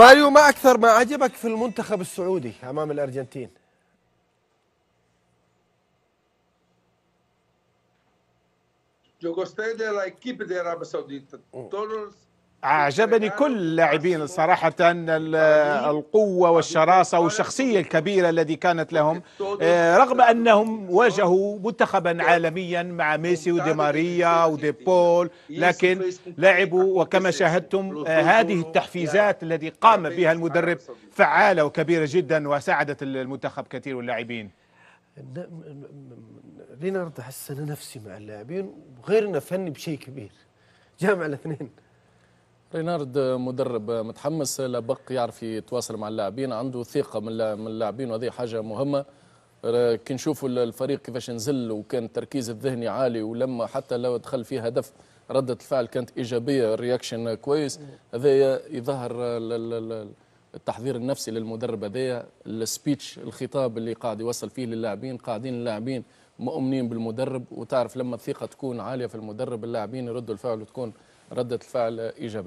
ماريو ما أكثر ما عجبك في المنتخب السعودي أمام الأرجنتين جوجو ستيدر de كيب ذا de السعوديه تورز أعجبني كل اللاعبين صراحة القوة والشراسة والشخصية الكبيرة التي كانت لهم آه، رغم أنهم واجهوا منتخبا عالميا مع ميسي ودي ماريا ودي بول لكن لعبوا وكما شاهدتم آه، هذه التحفيزات التي قام بها المدرب فعالة وكبيرة جدا وساعدت المنتخب كثير واللاعبين لنرد حسن نفسي مع اللاعبين وغيرنا فني بشيء كبير جامع الاثنين رينارد مدرب متحمس لبق يعرف يتواصل مع اللاعبين عنده ثقه من اللاعبين وهذه حاجه مهمه كي نشوفوا الفريق كيفاش نزل وكان التركيز الذهني عالي ولما حتى لو دخل فيه هدف ردة الفعل كانت إيجابية الرياكشن كويس هذا يظهر التحضير النفسي للمدرب هذايا السبيتش الخطاب اللي قاعد يوصل فيه للاعبين قاعدين اللاعبين مؤمنين بالمدرب وتعرف لما الثقة تكون عالية في المدرب اللاعبين يردوا الفعل وتكون ردة الفعل إيجابية